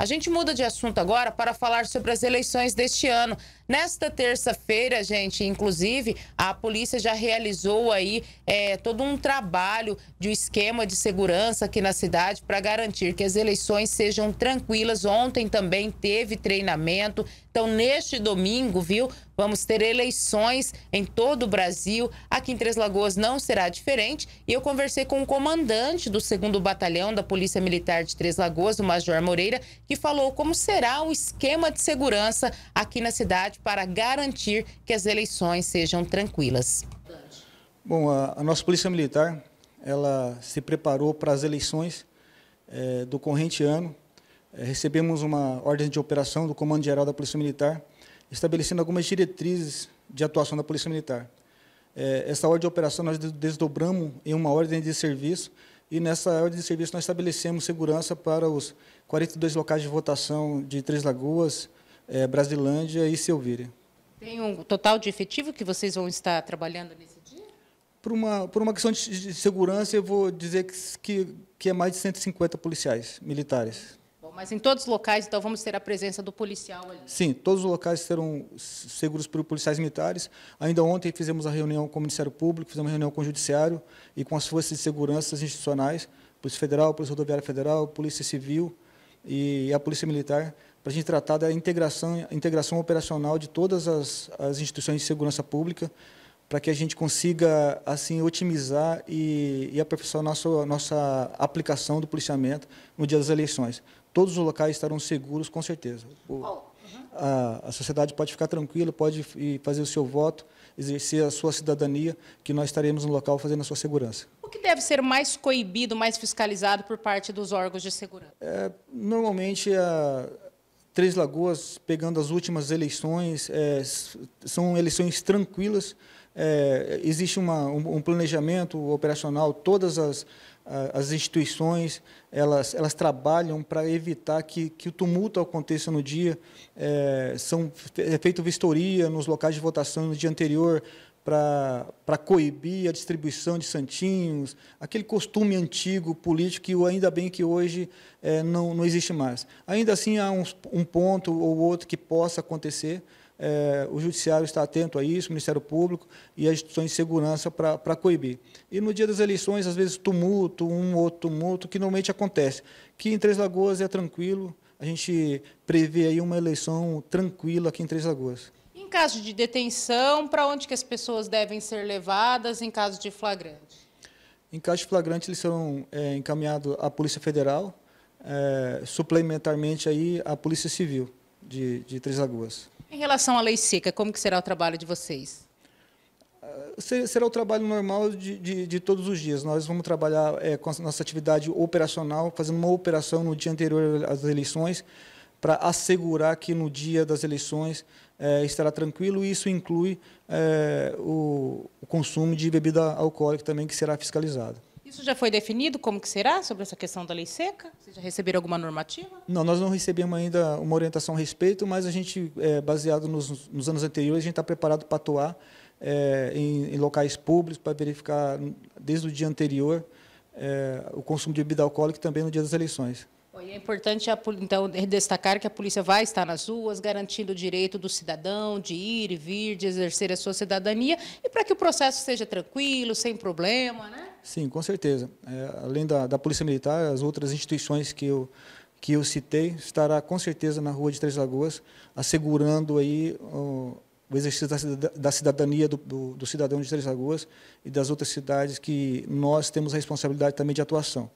A gente muda de assunto agora para falar sobre as eleições deste ano. Nesta terça-feira, gente, inclusive, a polícia já realizou aí é, todo um trabalho de um esquema de segurança aqui na cidade para garantir que as eleições sejam tranquilas. Ontem também teve treinamento. Então, neste domingo, viu, Vamos ter eleições em todo o Brasil. Aqui em Três Lagoas não será diferente. E eu conversei com o comandante do 2 Batalhão da Polícia Militar de Três Lagoas, o Major Moreira, que falou como será o esquema de segurança aqui na cidade para garantir que as eleições sejam tranquilas. Bom, a, a nossa Polícia Militar ela se preparou para as eleições é, do corrente ano. É, recebemos uma ordem de operação do Comando Geral da Polícia Militar estabelecendo algumas diretrizes de atuação da Polícia Militar. É, essa ordem de operação nós desdobramos em uma ordem de serviço e nessa ordem de serviço nós estabelecemos segurança para os 42 locais de votação de Três Lagoas, é, Brasilândia e Silvíria. Tem um total de efetivo que vocês vão estar trabalhando nesse dia? Por uma, por uma questão de, de segurança, eu vou dizer que, que, que é mais de 150 policiais militares bom. Mas em todos os locais, então, vamos ter a presença do policial ali? Sim, todos os locais serão seguros por policiais militares. Ainda ontem fizemos a reunião com o Ministério Público, fizemos uma reunião com o Judiciário e com as forças de segurança institucionais, Polícia Federal, Polícia Rodoviária Federal, Polícia Civil e a Polícia Militar, para a gente tratar da integração, integração operacional de todas as, as instituições de segurança pública, para que a gente consiga assim otimizar e, e aperfeiçoar nossa, nossa aplicação do policiamento no dia das eleições. Todos os locais estarão seguros, com certeza. O, a, a sociedade pode ficar tranquila, pode fazer o seu voto, exercer a sua cidadania, que nós estaremos no local fazendo a sua segurança. O que deve ser mais coibido, mais fiscalizado por parte dos órgãos de segurança? É, normalmente, a, Três Lagoas, pegando as últimas eleições, é, são eleições tranquilas. É, existe uma, um, um, planejamento operacional, todas as, as instituições, elas, elas trabalham para evitar que, que o tumulto aconteça no dia. É, são, é feito vistoria nos locais de votação no dia anterior, para coibir a distribuição de santinhos, aquele costume antigo político que ainda bem que hoje é, não, não existe mais. Ainda assim, há um, um ponto ou outro que possa acontecer, é, o judiciário está atento a isso, o Ministério Público e as instituições de segurança para coibir. E no dia das eleições, às vezes, tumulto, um ou outro tumulto, que normalmente acontece, que em Três Lagoas é tranquilo, a gente prevê aí uma eleição tranquila aqui em Três Lagoas caso de detenção, para onde que as pessoas devem ser levadas em caso de flagrante? Em caso de flagrante, eles serão é, encaminhados à Polícia Federal, é, suplementarmente aí à Polícia Civil de, de Três Lagoas. Em relação à lei seca, como que será o trabalho de vocês? Ah, será o trabalho normal de, de, de todos os dias. Nós vamos trabalhar é, com a nossa atividade operacional, fazendo uma operação no dia anterior às eleições, para assegurar que no dia das eleições é, estará tranquilo, e isso inclui é, o, o, consumo de bebida alcoólica também, que será fiscalizado. Isso já foi definido como que será sobre essa questão da lei seca? Vocês já receberam alguma normativa? Não, nós não recebemos ainda uma orientação a respeito, mas a gente, é, baseado nos, nos, anos anteriores, a gente está preparado para atuar é, em, em locais públicos, para verificar desde o dia anterior é, o consumo de bebida alcoólica também no dia das eleições. E é importante, então, destacar que a polícia vai estar nas ruas, garantindo o direito do cidadão de ir e vir, de exercer a sua cidadania, e para que o processo seja tranquilo, sem problema, né? Sim, com certeza. É, além da, da Polícia Militar, as outras instituições que eu, que eu citei estará com certeza na Rua de Três Lagoas, assegurando aí o, o exercício da cidadania do, do, do cidadão de Três Lagoas e das outras cidades que nós temos a responsabilidade também de atuação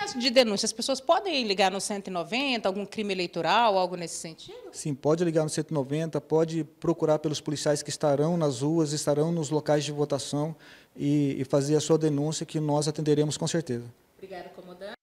caso de denúncia, as pessoas podem ligar no 190, algum crime eleitoral, algo nesse sentido? Sim, pode ligar no 190, pode procurar pelos policiais que estarão nas ruas, estarão nos locais de votação e, e fazer a sua denúncia que nós atenderemos com certeza. Obrigada, comandante.